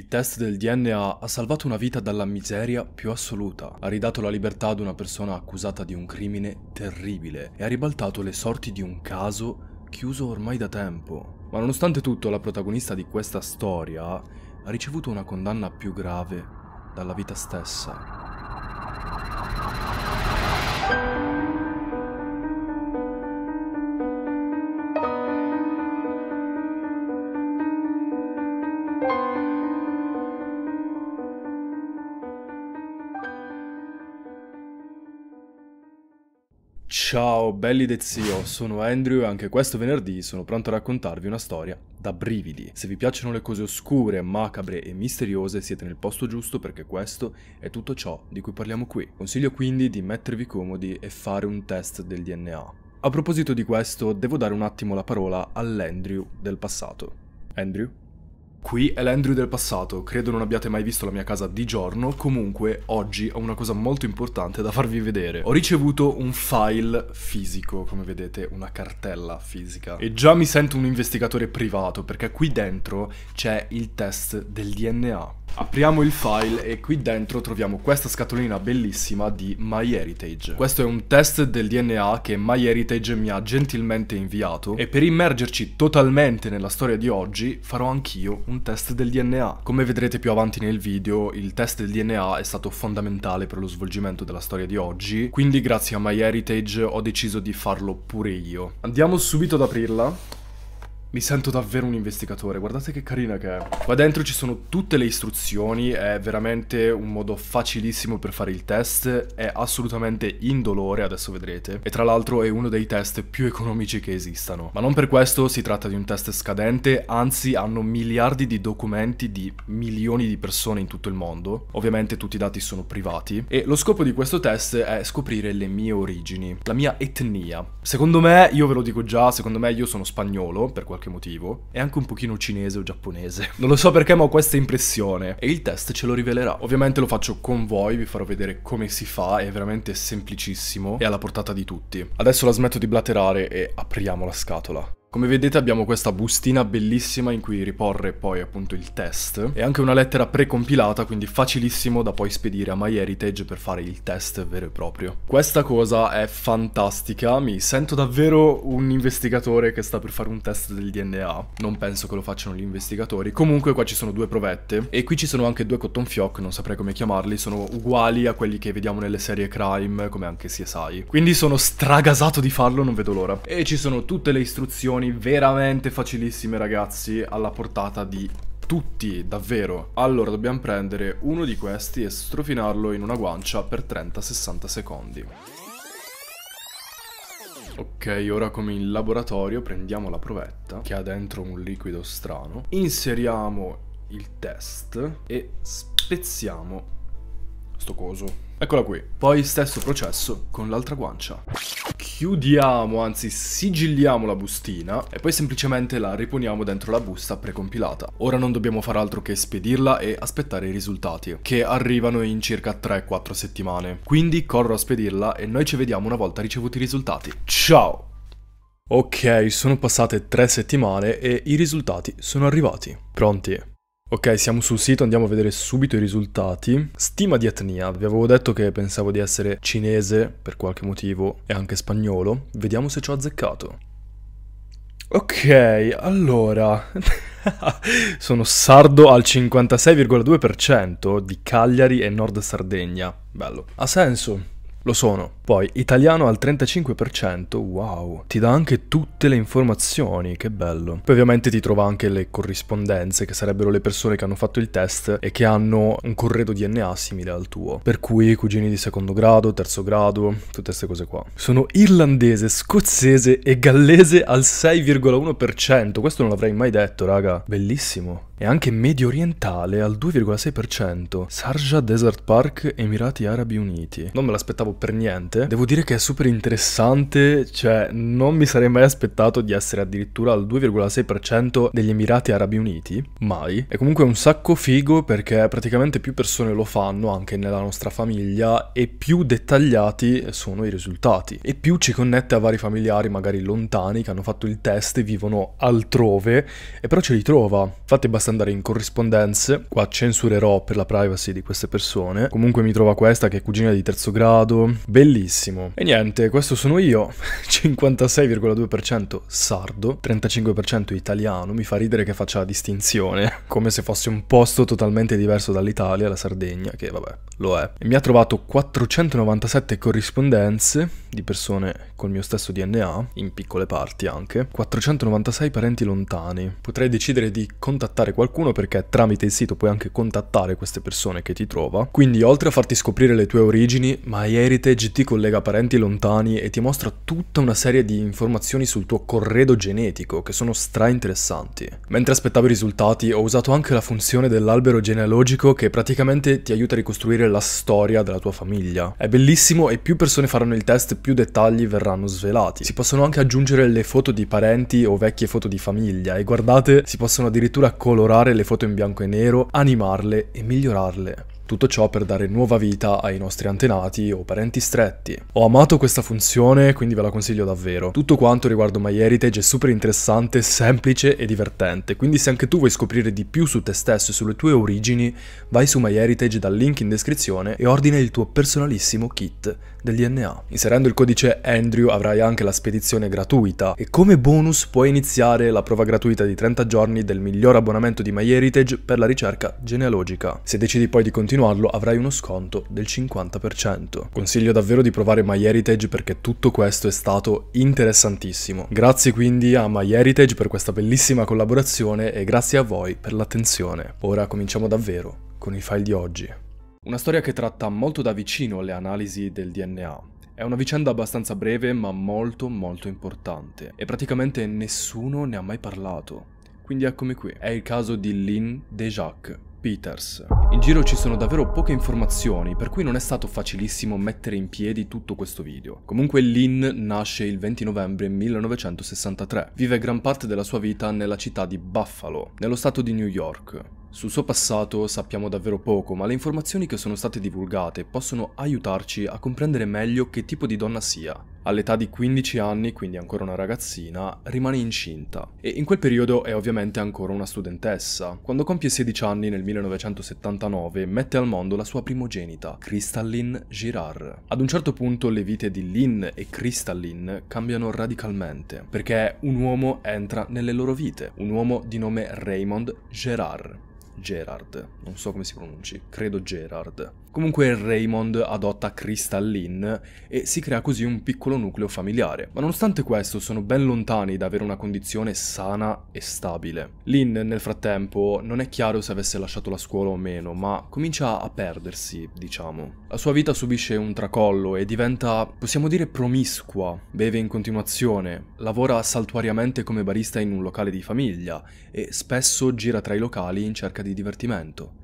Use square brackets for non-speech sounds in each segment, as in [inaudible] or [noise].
Il test del DNA ha salvato una vita dalla miseria più assoluta, ha ridato la libertà ad una persona accusata di un crimine terribile e ha ribaltato le sorti di un caso chiuso ormai da tempo. Ma nonostante tutto la protagonista di questa storia ha ricevuto una condanna più grave dalla vita stessa. Ciao, belli del zio, sono Andrew e anche questo venerdì sono pronto a raccontarvi una storia da brividi. Se vi piacciono le cose oscure, macabre e misteriose, siete nel posto giusto perché questo è tutto ciò di cui parliamo qui. Consiglio quindi di mettervi comodi e fare un test del DNA. A proposito di questo, devo dare un attimo la parola all'Andrew del passato. Andrew? Qui è l'Andrew del passato, credo non abbiate mai visto la mia casa di giorno, comunque oggi ho una cosa molto importante da farvi vedere. Ho ricevuto un file fisico, come vedete, una cartella fisica. E già mi sento un investigatore privato, perché qui dentro c'è il test del DNA. Apriamo il file e qui dentro troviamo questa scatolina bellissima di MyHeritage. Questo è un test del DNA che MyHeritage mi ha gentilmente inviato e per immergerci totalmente nella storia di oggi farò anch'io un test del DNA. Come vedrete più avanti nel video, il test del DNA è stato fondamentale per lo svolgimento della storia di oggi, quindi grazie a MyHeritage ho deciso di farlo pure io. Andiamo subito ad aprirla. Mi sento davvero un investigatore, guardate che carina che è. Qua dentro ci sono tutte le istruzioni, è veramente un modo facilissimo per fare il test, è assolutamente indolore, adesso vedrete, e tra l'altro è uno dei test più economici che esistano. Ma non per questo si tratta di un test scadente, anzi hanno miliardi di documenti di milioni di persone in tutto il mondo, ovviamente tutti i dati sono privati, e lo scopo di questo test è scoprire le mie origini, la mia etnia. Secondo me, io ve lo dico già, secondo me io sono spagnolo, per qualche qualche motivo, è anche un pochino cinese o giapponese. [laughs] Non lo so perché ma ho questa impressione e il test ce lo rivelerà. Ovviamente lo faccio con voi, vi farò vedere come si fa, è veramente semplicissimo e alla portata di tutti. Adesso la smetto di blaterare e apriamo la scatola. Come vedete abbiamo questa bustina bellissima in cui riporre poi appunto il test e anche una lettera precompilata quindi facilissimo da poi spedire a MyHeritage per fare il test vero e proprio. Questa cosa è fantastica, mi sento davvero un investigatore che sta per fare un test del DNA, non penso che lo facciano gli investigatori, comunque qua ci sono due provette e qui ci sono anche due cotton fioc, non saprei come chiamarli, sono uguali a quelli che vediamo nelle serie crime come anche CSI, quindi sono stragasato di farlo, non vedo l'ora. E ci sono tutte le istruzioni soluzioni veramente facilissime ragazzi, alla portata di tutti, davvero. Allora dobbiamo prendere uno di questi e strofinarlo in una guancia per 30-60 secondi. Ok, ora come in laboratorio prendiamo la provetta che ha dentro un liquido strano, inseriamo il test e spezziamo sto coso. Eccola qui. Poi stesso processo con l'altra guancia. Chiudiamo, anzi sigilliamo la bustina e poi semplicemente la riponiamo dentro la busta precompilata. Ora non dobbiamo far altro che spedirla e aspettare i risultati, che arrivano in circa 3-4 settimane. Quindi corro a spedirla e noi ci vediamo una volta ricevuti i risultati. Ciao! Ok, sono passate 3 settimane e i risultati sono arrivati. Pronti? Ok, siamo sul sito, andiamo a vedere subito i risultati. Stima di etnia, vi avevo detto che pensavo di essere cinese per qualche motivo e anche spagnolo. Vediamo se ci ho azzeccato. Ok, allora... [laughs] Sono sardo al 56,2% di Cagliari e Nord Sardegna. Bello. Ha senso. Lo sono. Poi, italiano al 35%, wow, ti dà anche tutte le informazioni, che bello. Poi ovviamente ti trova anche le corrispondenze, che sarebbero le persone che hanno fatto il test e che hanno un corredo DNA simile al tuo. Per cui cugini di secondo grado, terzo grado, tutte queste cose qua. Sono irlandese, scozzese e gallese al 6,1%, questo non l'avrei mai detto, raga. Bellissimo e anche medio orientale al 2,6%, Sarja Desert Park, Emirati Arabi Uniti. Non me l'aspettavo per niente. Devo dire che è super interessante, cioè non mi sarei mai aspettato di essere addirittura al 2,6% degli Emirati Arabi Uniti, mai. È comunque un sacco figo perché praticamente più persone lo fanno anche nella nostra famiglia e più dettagliati sono i risultati. E più ci connette a vari familiari magari lontani che hanno fatto il test e vivono altrove e però ci ritrova. Infatti basta andare in corrispondenze, qua censurerò per la privacy di queste persone. Comunque mi trova questa che è cugina di terzo grado, bellissimo. E niente, questo sono io, 56,2% [laughs] sardo, 35% italiano, mi fa ridere che faccia la distinzione, [laughs] come se fosse un posto totalmente diverso dall'Italia, la Sardegna, che vabbè, lo è. E mi ha trovato 497 corrispondenze di persone col mio stesso DNA, in piccole parti anche, 496 parenti lontani. Potrei decidere di contattare qualcuno perché tramite il sito puoi anche contattare queste persone che ti trova. Quindi oltre a farti scoprire le tue origini, ma hai Heritage ti collega parenti lontani e ti mostra tutta una serie di informazioni sul tuo corredo genetico che sono stra interessanti. Mentre aspettavo i risultati ho usato anche la funzione dell'albero genealogico che praticamente ti aiuta a ricostruire la storia della tua famiglia. È bellissimo e più persone faranno il test più dettagli verranno svelati. Si possono anche aggiungere le foto di parenti o vecchie foto di famiglia e guardate si possono addirittura colorare le foto in bianco e nero, animarle e migliorarle tutto ciò per dare nuova vita ai nostri antenati o parenti stretti. Ho amato questa funzione, quindi ve la consiglio davvero. Tutto quanto riguardo MyHeritage è super interessante, semplice e divertente, quindi se anche tu vuoi scoprire di più su te stesso e sulle tue origini, vai su MyHeritage dal link in descrizione e ordina il tuo personalissimo kit del DNA. Inserendo il codice Andrew avrai anche la spedizione gratuita e come bonus puoi iniziare la prova gratuita di 30 giorni del miglior abbonamento di MyHeritage per la ricerca genealogica. Se decidi poi di continuarlo avrai uno sconto del 50%. Consiglio davvero di provare MyHeritage perché tutto questo è stato interessantissimo. Grazie quindi a MyHeritage per questa bellissima collaborazione e grazie a voi per l'attenzione. Ora cominciamo davvero con i file di oggi. Una storia che tratta molto da vicino le analisi del DNA. È una vicenda abbastanza breve ma molto molto importante e praticamente nessuno ne ha mai parlato. Quindi eccomi qui, è il caso di Lynn Dejac, Peters. In giro ci sono davvero poche informazioni, per cui non è stato facilissimo mettere in piedi tutto questo video. Comunque Lynn nasce il 20 novembre 1963. Vive gran parte della sua vita nella città di Buffalo, nello stato di New York. Sul suo passato sappiamo davvero poco, ma le informazioni che sono state divulgate possono aiutarci a comprendere meglio che tipo di donna sia. All'età di 15 anni, quindi ancora una ragazzina, rimane incinta e in quel periodo è ovviamente ancora una studentessa. Quando compie 16 anni nel 1979 mette al mondo la sua primogenita, Crystalline Girard. Ad un certo punto le vite di Lynn e Crystalline cambiano radicalmente, perché un uomo entra nelle loro vite, un uomo di nome Raymond Girard. Gerard, non so come si pronunci, credo Gerard. Comunque Raymond adotta Crystal Lynn e si crea così un piccolo nucleo familiare, ma nonostante questo sono ben lontani da avere una condizione sana e stabile. Lynn nel frattempo non è chiaro se avesse lasciato la scuola o meno, ma comincia a perdersi, diciamo. La sua vita subisce un tracollo e diventa, possiamo dire, promiscua, beve in continuazione, lavora saltuariamente come barista in un locale di famiglia e spesso gira tra i locali in cerca di divertimento,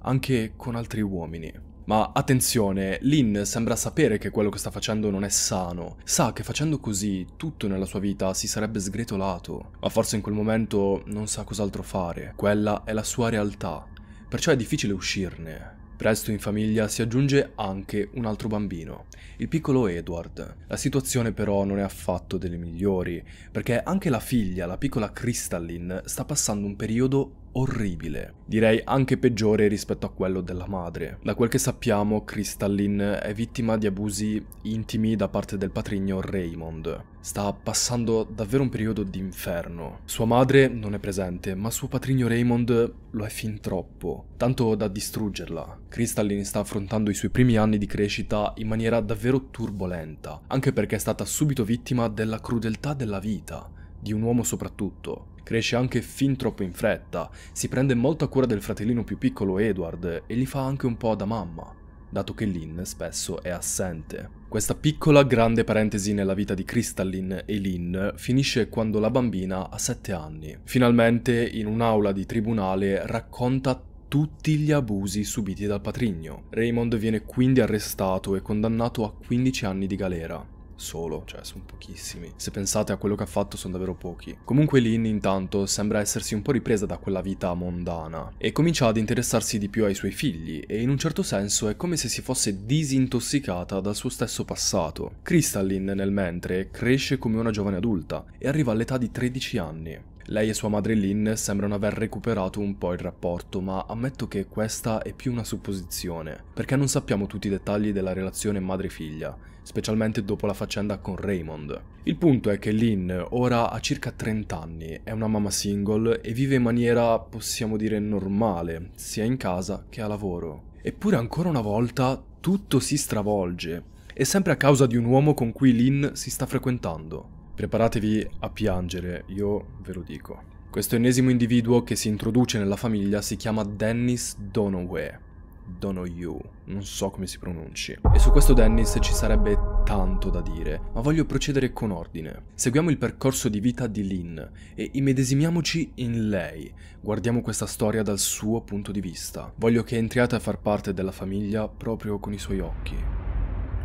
anche con altri uomini. Ma attenzione, Lin sembra sapere che quello che sta facendo non è sano, sa che facendo così tutto nella sua vita si sarebbe sgretolato, ma forse in quel momento non sa cos'altro fare, quella è la sua realtà, perciò è difficile uscirne. Presto in famiglia si aggiunge anche un altro bambino, il piccolo Edward. La situazione però non è affatto delle migliori, perché anche la figlia, la piccola Crystalline, sta passando un periodo orribile, direi anche peggiore rispetto a quello della madre. Da quel che sappiamo, Crystalline è vittima di abusi intimi da parte del patrigno Raymond. Sta passando davvero un periodo di inferno. Sua madre non è presente, ma suo patrigno Raymond lo è fin troppo, tanto da distruggerla. Crystalline sta affrontando i suoi primi anni di crescita in maniera davvero turbolenta, anche perché è stata subito vittima della crudeltà della vita, di un uomo soprattutto. Cresce anche fin troppo in fretta, si prende molta cura del fratellino più piccolo Edward e gli fa anche un po' da mamma, dato che Lynn spesso è assente. Questa piccola grande parentesi nella vita di Crystalline e Lynn finisce quando la bambina ha 7 anni. Finalmente, in un'aula di tribunale, racconta tutti gli abusi subiti dal patrigno. Raymond viene quindi arrestato e condannato a 15 anni di galera solo, cioè sono pochissimi. Se pensate a quello che ha fatto sono davvero pochi. Comunque Lynn intanto sembra essersi un po' ripresa da quella vita mondana e comincia ad interessarsi di più ai suoi figli e in un certo senso è come se si fosse disintossicata dal suo stesso passato. Crystalline nel mentre cresce come una giovane adulta e arriva all'età di 13 anni. Lei e sua madre Lynn sembrano aver recuperato un po' il rapporto, ma ammetto che questa è più una supposizione, perché non sappiamo tutti i dettagli della relazione madre-figlia, specialmente dopo la faccenda con Raymond. Il punto è che Lynn ora ha circa 30 anni, è una mamma single e vive in maniera, possiamo dire, normale, sia in casa che a lavoro. Eppure ancora una volta tutto si stravolge, e sempre a causa di un uomo con cui Lynn si sta frequentando. Preparatevi a piangere, io ve lo dico. Questo ennesimo individuo che si introduce nella famiglia si chiama Dennis Donoway Donoghue, non so come si pronunci. E su questo Dennis ci sarebbe tanto da dire, ma voglio procedere con ordine. Seguiamo il percorso di vita di Lynn e immedesimiamoci in lei, guardiamo questa storia dal suo punto di vista. Voglio che entriate a far parte della famiglia proprio con i suoi occhi.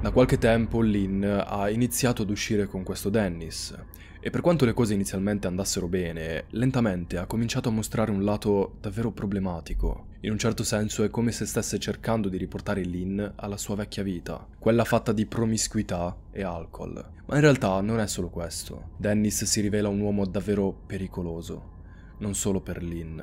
Da qualche tempo Lynn ha iniziato ad uscire con questo Dennis e per quanto le cose inizialmente andassero bene, lentamente ha cominciato a mostrare un lato davvero problematico. In un certo senso è come se stesse cercando di riportare Lynn alla sua vecchia vita, quella fatta di promiscuità e alcol. Ma in realtà non è solo questo. Dennis si rivela un uomo davvero pericoloso, non solo per Lynn,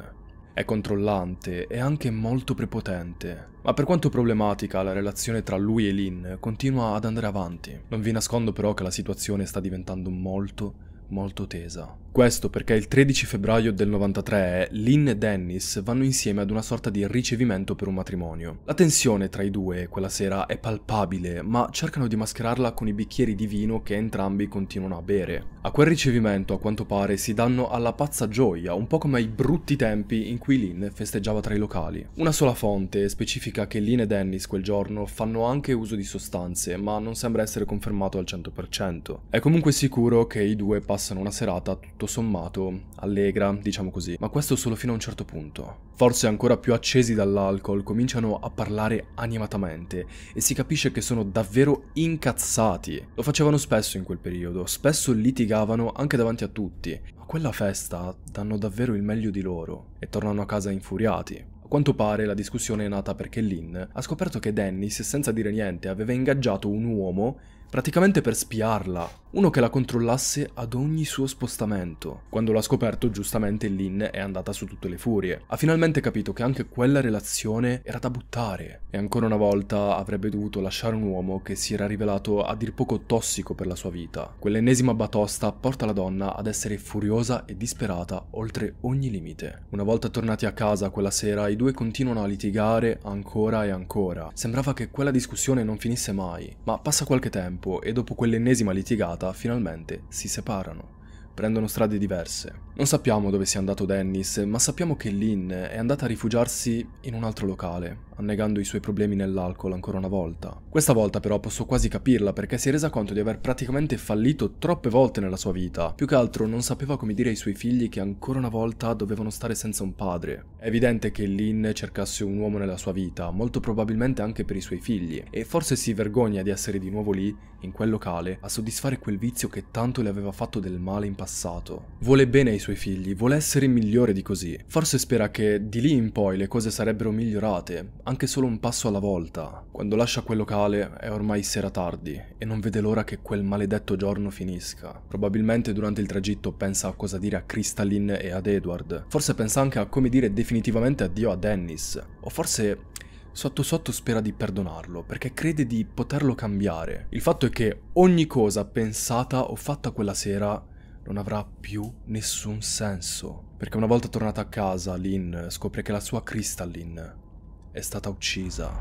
è controllante e anche molto prepotente, ma per quanto problematica la relazione tra lui e Lynn continua ad andare avanti. Non vi nascondo però che la situazione sta diventando molto, molto tesa. Questo perché il 13 febbraio del 93 Lynn e Dennis vanno insieme ad una sorta di ricevimento per un matrimonio. La tensione tra i due quella sera è palpabile, ma cercano di mascherarla con i bicchieri di vino che entrambi continuano a bere. A quel ricevimento, a quanto pare, si danno alla pazza gioia, un po' come ai brutti tempi in cui Lynn festeggiava tra i locali. Una sola fonte specifica che Lynn e Dennis quel giorno fanno anche uso di sostanze, ma non sembra essere confermato al 100%. È comunque sicuro che i due passano passano una serata tutto sommato allegra, diciamo così, ma questo solo fino a un certo punto. Forse ancora più accesi dall'alcol cominciano a parlare animatamente e si capisce che sono davvero incazzati. Lo facevano spesso in quel periodo, spesso litigavano anche davanti a tutti, ma quella festa danno davvero il meglio di loro e tornano a casa infuriati. A quanto pare la discussione è nata perché Lynn ha scoperto che Dennis, senza dire niente, aveva ingaggiato un uomo praticamente per spiarla uno che la controllasse ad ogni suo spostamento. Quando l'ha scoperto, giustamente Lynn è andata su tutte le furie. Ha finalmente capito che anche quella relazione era da buttare e ancora una volta avrebbe dovuto lasciare un uomo che si era rivelato a dir poco tossico per la sua vita. Quell'ennesima batosta porta la donna ad essere furiosa e disperata oltre ogni limite. Una volta tornati a casa quella sera, i due continuano a litigare ancora e ancora. Sembrava che quella discussione non finisse mai, ma passa qualche tempo e dopo quell'ennesima litigata finalmente si separano prendono strade diverse. Non sappiamo dove sia andato Dennis, ma sappiamo che Lynn è andata a rifugiarsi in un altro locale, annegando i suoi problemi nell'alcol ancora una volta. Questa volta però posso quasi capirla perché si è resa conto di aver praticamente fallito troppe volte nella sua vita. Più che altro non sapeva come dire ai suoi figli che ancora una volta dovevano stare senza un padre. È evidente che Lynn cercasse un uomo nella sua vita, molto probabilmente anche per i suoi figli, e forse si vergogna di essere di nuovo lì, in quel locale, a soddisfare quel vizio che tanto le aveva fatto del male in passato passato. Vuole bene ai suoi figli, vuole essere migliore di così. Forse spera che di lì in poi le cose sarebbero migliorate, anche solo un passo alla volta. Quando lascia quel locale è ormai sera tardi e non vede l'ora che quel maledetto giorno finisca. Probabilmente durante il tragitto pensa a cosa dire a Crystalline e ad Edward. Forse pensa anche a come dire definitivamente addio a Dennis. O forse sotto sotto spera di perdonarlo perché crede di poterlo cambiare. Il fatto è che ogni cosa pensata o fatta quella sera non avrà più nessun senso, perché una volta tornata a casa Lynn scopre che la sua Crystalline è stata uccisa.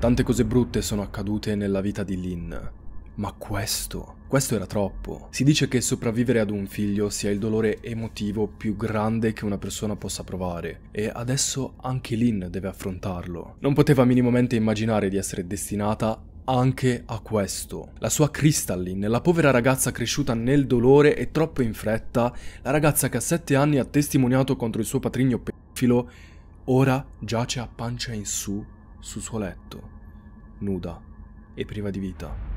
Tante cose brutte sono accadute nella vita di Lynn, ma questo, questo era troppo. Si dice che sopravvivere ad un figlio sia il dolore emotivo più grande che una persona possa provare, e adesso anche Lynn deve affrontarlo. Non poteva minimamente immaginare di essere destinata anche a questo. La sua Crystalline, la povera ragazza cresciuta nel dolore e troppo in fretta, la ragazza che a sette anni ha testimoniato contro il suo patrigno pedofilo, ora giace a pancia in su sul suo letto, nuda e priva di vita.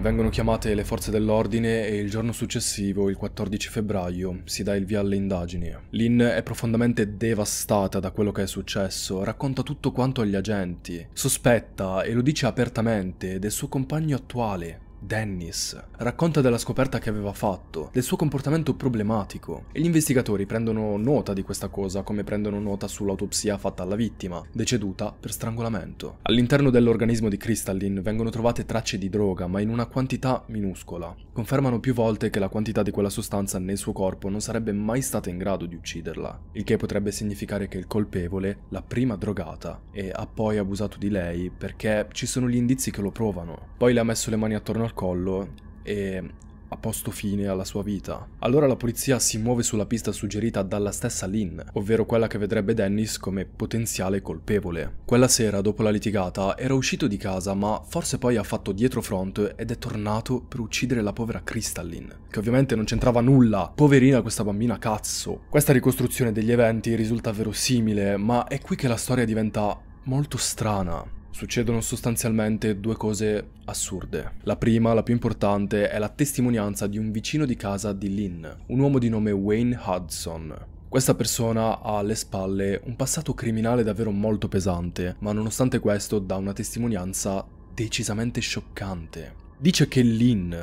Vengono chiamate le forze dell'ordine e il giorno successivo, il 14 febbraio, si dà il via alle indagini. Lynn è profondamente devastata da quello che è successo, racconta tutto quanto agli agenti, sospetta e lo dice apertamente del suo compagno attuale, Dennis racconta della scoperta che aveva fatto, del suo comportamento problematico e gli investigatori prendono nota di questa cosa come prendono nota sull'autopsia fatta alla vittima, deceduta per strangolamento. All'interno dell'organismo di Crystalline vengono trovate tracce di droga ma in una quantità minuscola. Confermano più volte che la quantità di quella sostanza nel suo corpo non sarebbe mai stata in grado di ucciderla, il che potrebbe significare che il colpevole l'ha prima drogata e ha poi abusato di lei perché ci sono gli indizi che lo provano. Poi le ha messo le mani attorno al collo e ha posto fine alla sua vita. Allora la polizia si muove sulla pista suggerita dalla stessa Lynn, ovvero quella che vedrebbe Dennis come potenziale colpevole. Quella sera, dopo la litigata, era uscito di casa, ma forse poi ha fatto dietro front ed è tornato per uccidere la povera Crystalline, che ovviamente non c'entrava nulla. Poverina questa bambina cazzo. Questa ricostruzione degli eventi risulta verosimile, ma è qui che la storia diventa molto strana succedono sostanzialmente due cose assurde. La prima, la più importante, è la testimonianza di un vicino di casa di Lynn, un uomo di nome Wayne Hudson. Questa persona ha alle spalle un passato criminale davvero molto pesante, ma nonostante questo dà una testimonianza decisamente scioccante. Dice che Lynn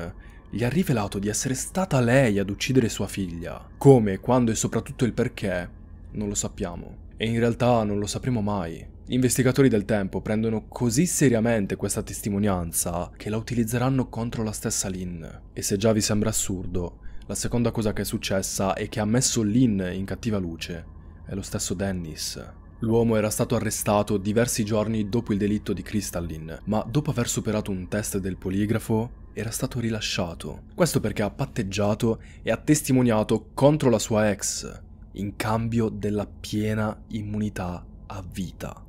gli ha rivelato di essere stata lei ad uccidere sua figlia. Come, quando e soprattutto il perché, non lo sappiamo. E in realtà non lo sapremo mai. Gli investigatori del tempo prendono così seriamente questa testimonianza che la utilizzeranno contro la stessa Lynn. E se già vi sembra assurdo, la seconda cosa che è successa e che ha messo Lynn in cattiva luce è lo stesso Dennis. L'uomo era stato arrestato diversi giorni dopo il delitto di Crystallin, ma dopo aver superato un test del poligrafo era stato rilasciato. Questo perché ha patteggiato e ha testimoniato contro la sua ex, in cambio della piena immunità a vita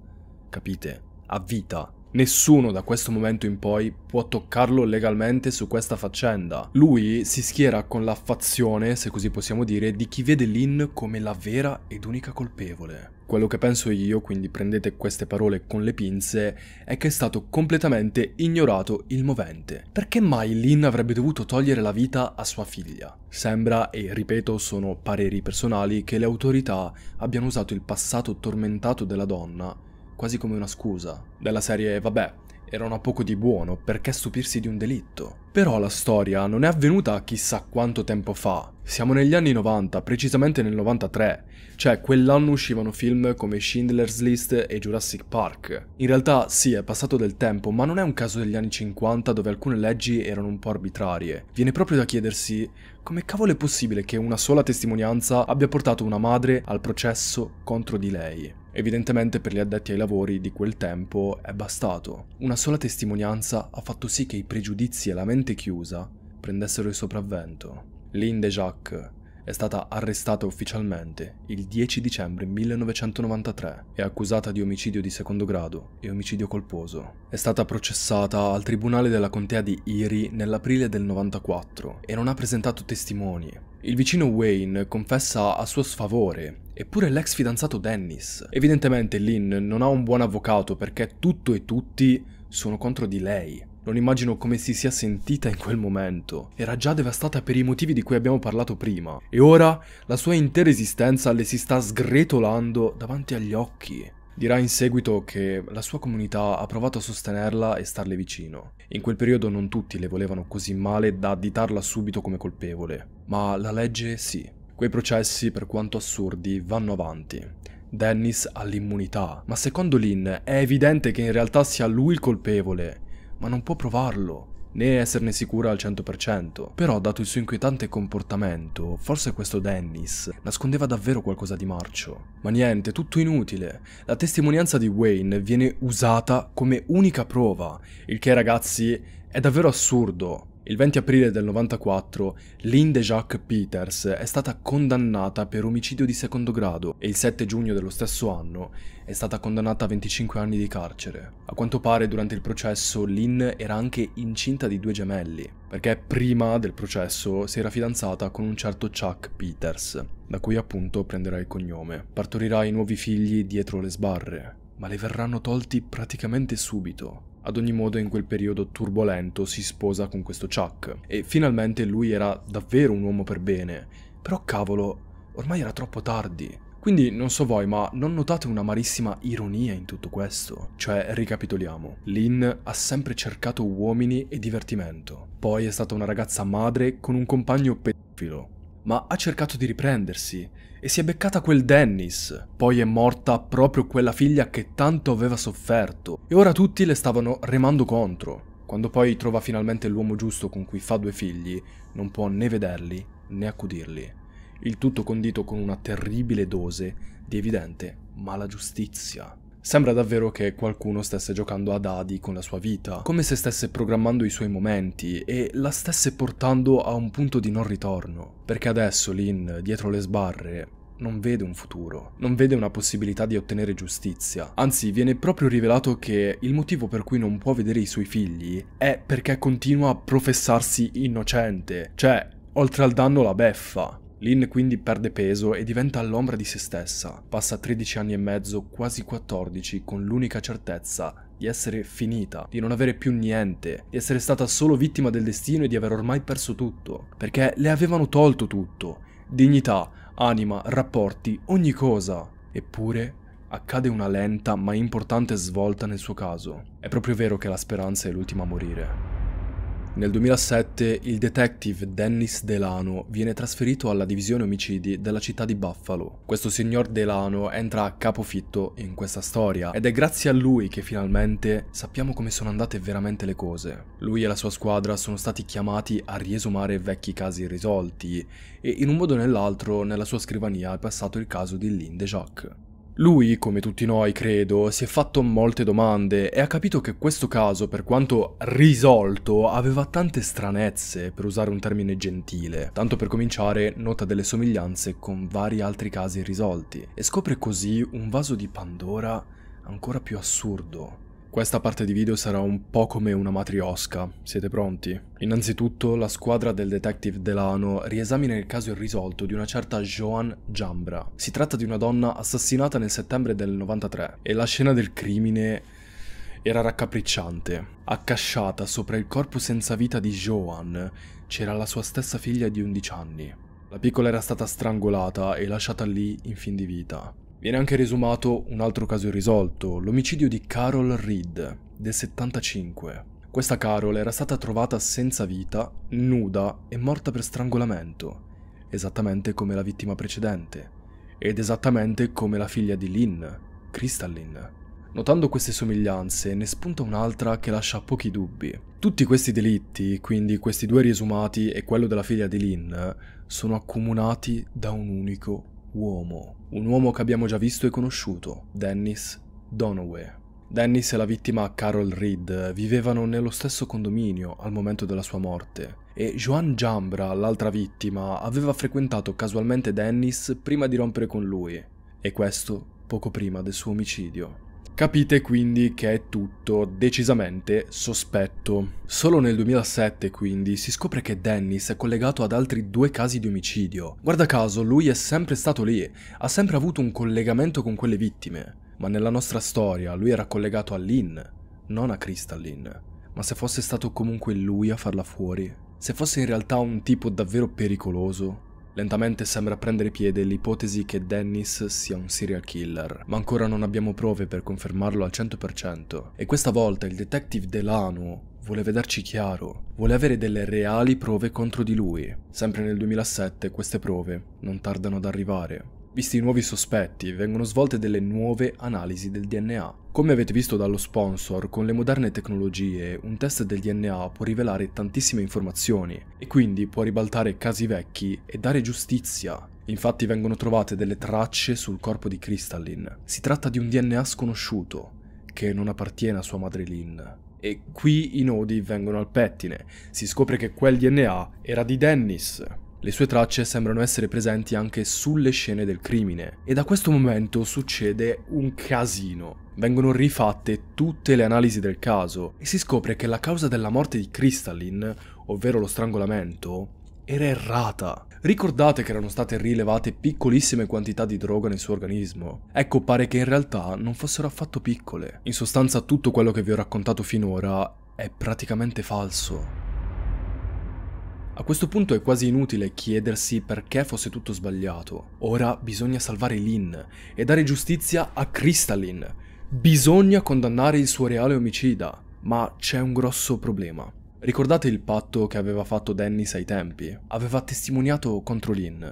capite? A vita. Nessuno da questo momento in poi può toccarlo legalmente su questa faccenda. Lui si schiera con la fazione, se così possiamo dire, di chi vede Lin come la vera ed unica colpevole. Quello che penso io, quindi prendete queste parole con le pinze, è che è stato completamente ignorato il movente. Perché mai Lin avrebbe dovuto togliere la vita a sua figlia? Sembra, e ripeto, sono pareri personali, che le autorità abbiano usato il passato tormentato della donna quasi come una scusa, della serie vabbè, era una poco di buono, perché stupirsi di un delitto? Però la storia non è avvenuta chissà quanto tempo fa. Siamo negli anni 90, precisamente nel 93, cioè quell'anno uscivano film come Schindler's List e Jurassic Park. In realtà sì, è passato del tempo, ma non è un caso degli anni 50 dove alcune leggi erano un po' arbitrarie. Viene proprio da chiedersi come cavolo è possibile che una sola testimonianza abbia portato una madre al processo contro di lei. Evidentemente per gli addetti ai lavori di quel tempo è bastato. Una sola testimonianza ha fatto sì che i pregiudizi e la mente chiusa prendessero il sopravvento. Lynn Jacques, è stata arrestata ufficialmente il 10 dicembre 1993 e accusata di omicidio di secondo grado e omicidio colposo. È stata processata al tribunale della contea di Erie nell'aprile del 94 e non ha presentato testimoni. Il vicino Wayne confessa a suo sfavore, eppure l'ex fidanzato Dennis. Evidentemente Lynn non ha un buon avvocato perché tutto e tutti sono contro di lei. Non immagino come si sia sentita in quel momento. Era già devastata per i motivi di cui abbiamo parlato prima. E ora la sua intera esistenza le si sta sgretolando davanti agli occhi. Dirà in seguito che la sua comunità ha provato a sostenerla e starle vicino. In quel periodo non tutti le volevano così male da additarla subito come colpevole, ma la legge sì. Quei processi, per quanto assurdi, vanno avanti. Dennis ha l'immunità, ma secondo Lynn è evidente che in realtà sia lui il colpevole ma non può provarlo né esserne sicura al 100%. Però, dato il suo inquietante comportamento, forse questo Dennis nascondeva davvero qualcosa di marcio. Ma niente, tutto inutile. La testimonianza di Wayne viene usata come unica prova, il che ragazzi è davvero assurdo. Il 20 aprile del 94 Lynn Jacques Peters è stata condannata per omicidio di secondo grado e il 7 giugno dello stesso anno è stata condannata a 25 anni di carcere. A quanto pare durante il processo Lynn era anche incinta di due gemelli, perché prima del processo si era fidanzata con un certo Chuck Peters, da cui appunto prenderà il cognome. Partorirà i nuovi figli dietro le sbarre, ma le verranno tolti praticamente subito ad ogni modo in quel periodo turbolento si sposa con questo Chuck e finalmente lui era davvero un uomo per bene, però cavolo, ormai era troppo tardi. Quindi non so voi, ma non notate una un'amarissima ironia in tutto questo? Cioè, ricapitoliamo, Lynn ha sempre cercato uomini e divertimento, poi è stata una ragazza madre con un compagno pedofilo, ma ha cercato di riprendersi e si è beccata quel Dennis. Poi è morta proprio quella figlia che tanto aveva sofferto e ora tutti le stavano remando contro. Quando poi trova finalmente l'uomo giusto con cui fa due figli, non può né vederli né accudirli. Il tutto condito con una terribile dose di evidente malagiustizia. giustizia. Sembra davvero che qualcuno stesse giocando a dadi con la sua vita, come se stesse programmando i suoi momenti e la stesse portando a un punto di non ritorno, perché adesso Lin, dietro le sbarre, non vede un futuro, non vede una possibilità di ottenere giustizia. Anzi, viene proprio rivelato che il motivo per cui non può vedere i suoi figli è perché continua a professarsi innocente, cioè oltre al danno la beffa. Lynn quindi perde peso e diventa all'ombra di se stessa. Passa 13 anni e mezzo, quasi 14, con l'unica certezza di essere finita, di non avere più niente, di essere stata solo vittima del destino e di aver ormai perso tutto. Perché le avevano tolto tutto. Dignità, anima, rapporti, ogni cosa. Eppure accade una lenta ma importante svolta nel suo caso. È proprio vero che la speranza è l'ultima a morire. Nel 2007 il detective Dennis Delano viene trasferito alla divisione omicidi della città di Buffalo. Questo signor Delano entra a capofitto in questa storia ed è grazie a lui che finalmente sappiamo come sono andate veramente le cose. Lui e la sua squadra sono stati chiamati a riesumare vecchi casi irrisolti e in un modo o nell'altro nella sua scrivania è passato il caso di Lynn DeJacques. Lui, come tutti noi credo, si è fatto molte domande e ha capito che questo caso, per quanto risolto, aveva tante stranezze, per usare un termine gentile. Tanto per cominciare, nota delle somiglianze con vari altri casi risolti e scopre così un vaso di Pandora ancora più assurdo. Questa parte di video sarà un po' come una matriosca, siete pronti? Innanzitutto la squadra del detective Delano riesamina il caso irrisolto di una certa Joan Giambra. Si tratta di una donna assassinata nel settembre del 93 e la scena del crimine era raccapricciante. Accasciata sopra il corpo senza vita di Joan c'era la sua stessa figlia di 11 anni. La piccola era stata strangolata e lasciata lì in fin di vita. Viene anche resumato un altro caso irrisolto, l'omicidio di Carol Reed, del 75. Questa Carol era stata trovata senza vita, nuda e morta per strangolamento, esattamente come la vittima precedente, ed esattamente come la figlia di Lynn, Crystalline. Notando queste somiglianze, ne spunta un'altra che lascia pochi dubbi. Tutti questi delitti, quindi questi due riesumati e quello della figlia di Lynn, sono accomunati da un unico uomo, un uomo che abbiamo già visto e conosciuto, Dennis Donoway. Dennis e la vittima Carol Reed vivevano nello stesso condominio al momento della sua morte e Joan Jambra, l'altra vittima, aveva frequentato casualmente Dennis prima di rompere con lui e questo poco prima del suo omicidio. Capite quindi che è tutto decisamente sospetto. Solo nel 2007 quindi si scopre che Dennis è collegato ad altri due casi di omicidio. Guarda caso, lui è sempre stato lì, ha sempre avuto un collegamento con quelle vittime. Ma nella nostra storia lui era collegato a Lynn, non a Crystalline. Ma se fosse stato comunque lui a farla fuori, se fosse in realtà un tipo davvero pericoloso, Lentamente sembra prendere piede l'ipotesi che Dennis sia un serial killer, ma ancora non abbiamo prove per confermarlo al 100%. E questa volta il detective Delano vuole vederci chiaro, vuole avere delle reali prove contro di lui. Sempre nel 2007 queste prove non tardano ad arrivare. Visti i nuovi sospetti, vengono svolte delle nuove analisi del DNA. Come avete visto dallo sponsor, con le moderne tecnologie un test del DNA può rivelare tantissime informazioni e quindi può ribaltare casi vecchi e dare giustizia. Infatti vengono trovate delle tracce sul corpo di Crystalline. Si tratta di un DNA sconosciuto, che non appartiene a sua madre Lynn. E qui i nodi vengono al pettine. Si scopre che quel DNA era di Dennis, le sue tracce sembrano essere presenti anche sulle scene del crimine e da questo momento succede un casino. Vengono rifatte tutte le analisi del caso e si scopre che la causa della morte di Crystallin, ovvero lo strangolamento, era errata. Ricordate che erano state rilevate piccolissime quantità di droga nel suo organismo. Ecco, pare che in realtà non fossero affatto piccole. In sostanza tutto quello che vi ho raccontato finora è praticamente falso. A questo punto è quasi inutile chiedersi perché fosse tutto sbagliato. Ora bisogna salvare Lynn e dare giustizia a Crystalline. Bisogna condannare il suo reale omicida. Ma c'è un grosso problema. Ricordate il patto che aveva fatto Dennis ai tempi? Aveva testimoniato contro Lynn,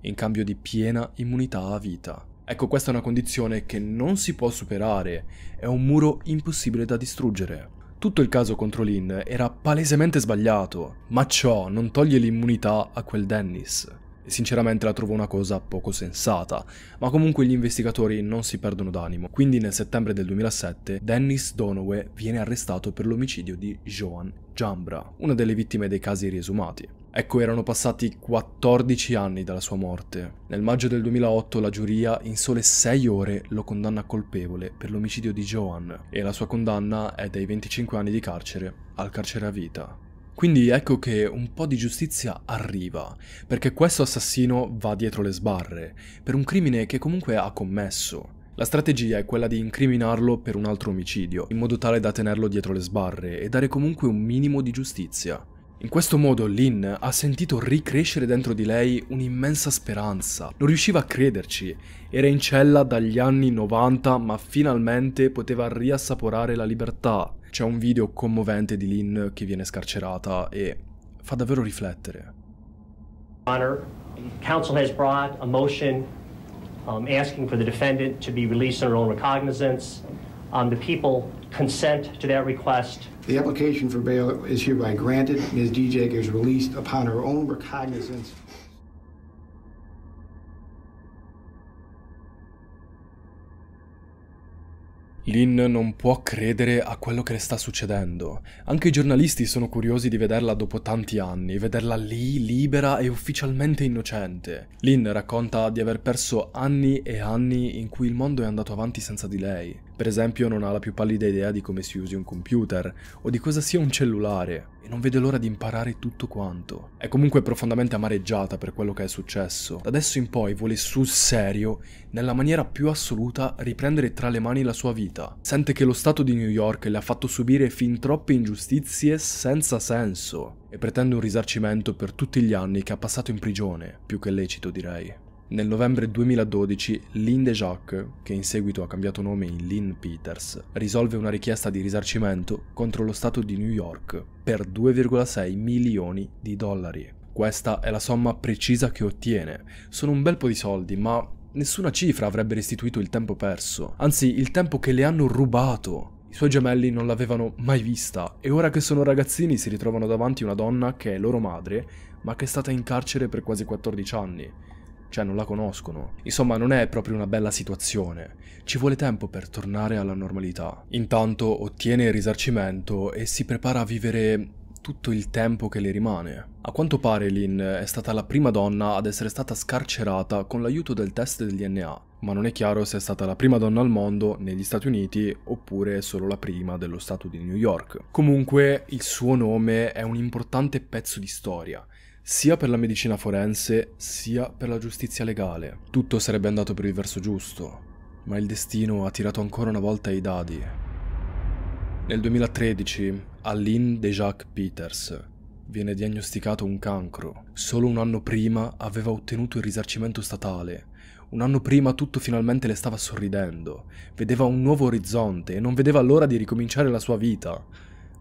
in cambio di piena immunità a vita. Ecco, questa è una condizione che non si può superare, è un muro impossibile da distruggere. Tutto il caso contro Lynn era palesemente sbagliato, ma ciò non toglie l'immunità a quel Dennis. E sinceramente la trovo una cosa poco sensata, ma comunque gli investigatori non si perdono d'animo. Quindi nel settembre del 2007 Dennis Donoway viene arrestato per l'omicidio di Joan Jambra, una delle vittime dei casi riesumati. Ecco, erano passati 14 anni dalla sua morte. Nel maggio del 2008 la giuria in sole 6 ore lo condanna colpevole per l'omicidio di Joan e la sua condanna è dai 25 anni di carcere al carcere a vita. Quindi ecco che un po' di giustizia arriva, perché questo assassino va dietro le sbarre, per un crimine che comunque ha commesso. La strategia è quella di incriminarlo per un altro omicidio, in modo tale da tenerlo dietro le sbarre e dare comunque un minimo di giustizia. In questo modo Lynn ha sentito ricrescere dentro di lei un'immensa speranza. Non riusciva a crederci, era in cella dagli anni 90 ma finalmente poteva riassaporare la libertà. C'è un video commovente di Lynn che viene scarcerata e fa davvero riflettere. Honor, counsel has brought a motion um, asking for the defendant to be released on her own recognizance. Um, the people consent to that request. The application for bail is hereby granted. Ms. DJ is released upon her own recognizance. Lin non può credere a quello che le sta succedendo. Anche i giornalisti sono curiosi di vederla dopo tanti anni, vederla lì, libera e ufficialmente innocente. Lynn racconta di aver perso anni e anni in cui il mondo è andato avanti senza di lei. Per esempio non ha la più pallida idea di come si usi un computer o di cosa sia un cellulare e non vede l'ora di imparare tutto quanto. È comunque profondamente amareggiata per quello che è successo. Da adesso in poi vuole sul serio, nella maniera più assoluta, riprendere tra le mani la sua vita. Sente che lo Stato di New York le ha fatto subire fin troppe ingiustizie senza senso e pretende un risarcimento per tutti gli anni che ha passato in prigione, più che lecito direi. Nel novembre 2012 Lynn De DeJacques, che in seguito ha cambiato nome in Lynn Peters, risolve una richiesta di risarcimento contro lo Stato di New York per 2,6 milioni di dollari. Questa è la somma precisa che ottiene. Sono un bel po' di soldi, ma nessuna cifra avrebbe restituito il tempo perso, anzi il tempo che le hanno rubato. I suoi gemelli non l'avevano mai vista e ora che sono ragazzini si ritrovano davanti una donna che è loro madre, ma che è stata in carcere per quasi 14 anni cioè non la conoscono. Insomma, non è proprio una bella situazione. Ci vuole tempo per tornare alla normalità. Intanto ottiene il risarcimento e si prepara a vivere tutto il tempo che le rimane. A quanto pare Lynn è stata la prima donna ad essere stata scarcerata con l'aiuto del test del DNA, ma non è chiaro se è stata la prima donna al mondo negli Stati Uniti oppure solo la prima dello Stato di New York. Comunque il suo nome è un importante pezzo di storia sia per la medicina forense sia per la giustizia legale. Tutto sarebbe andato per il verso giusto, ma il destino ha tirato ancora una volta i dadi. Nel 2013, Aline De Jacques Peters viene diagnosticato un cancro. Solo un anno prima aveva ottenuto il risarcimento statale. Un anno prima tutto finalmente le stava sorridendo, vedeva un nuovo orizzonte e non vedeva l'ora di ricominciare la sua vita.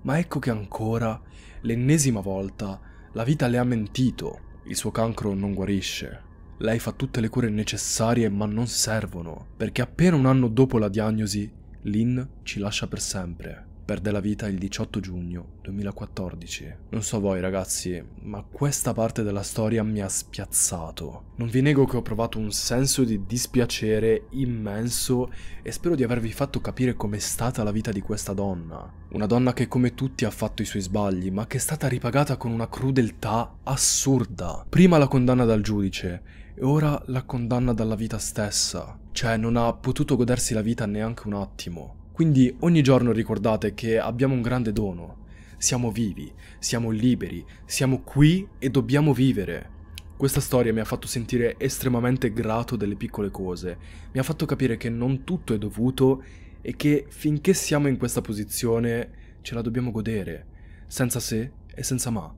Ma ecco che ancora, l'ennesima volta, la vita le ha mentito, il suo cancro non guarisce. Lei fa tutte le cure necessarie ma non servono, perché appena un anno dopo la diagnosi, Lynn ci lascia per sempre perde la vita il 18 giugno 2014. Non so voi ragazzi, ma questa parte della storia mi ha spiazzato. Non vi nego che ho provato un senso di dispiacere immenso e spero di avervi fatto capire com'è stata la vita di questa donna. Una donna che come tutti ha fatto i suoi sbagli, ma che è stata ripagata con una crudeltà assurda. Prima la condanna dal giudice e ora la condanna dalla vita stessa. Cioè non ha potuto godersi la vita neanche un attimo. Quindi ogni giorno ricordate che abbiamo un grande dono. Siamo vivi, siamo liberi, siamo qui e dobbiamo vivere. Questa storia mi ha fatto sentire estremamente grato delle piccole cose, mi ha fatto capire che non tutto è dovuto e che finché siamo in questa posizione ce la dobbiamo godere, senza se e senza ma.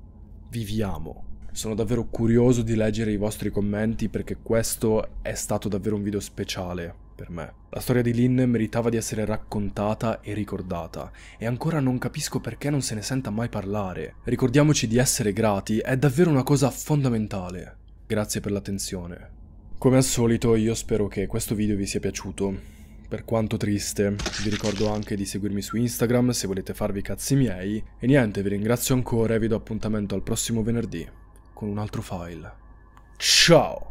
Viviamo. Sono davvero curioso di leggere i vostri commenti perché questo è stato davvero un video speciale per me. La storia di Lynn meritava di essere raccontata e ricordata, e ancora non capisco perché non se ne senta mai parlare. Ricordiamoci di essere grati, è davvero una cosa fondamentale. Grazie per l'attenzione. Come al solito io spero che questo video vi sia piaciuto per quanto triste. Vi ricordo anche di seguirmi su Instagram se volete farvi i cazzi miei. E niente, vi ringrazio ancora e vi do appuntamento al prossimo venerdì con un altro file. Ciao!